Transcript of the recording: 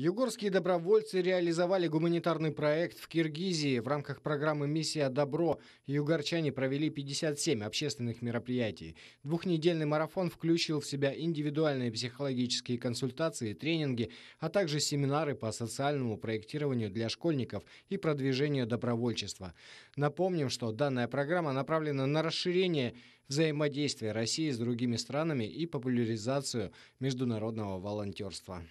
Югорские добровольцы реализовали гуманитарный проект в Киргизии. В рамках программы «Миссия Добро» югорчане провели 57 общественных мероприятий. Двухнедельный марафон включил в себя индивидуальные психологические консультации, тренинги, а также семинары по социальному проектированию для школьников и продвижению добровольчества. Напомним, что данная программа направлена на расширение взаимодействия России с другими странами и популяризацию международного волонтерства.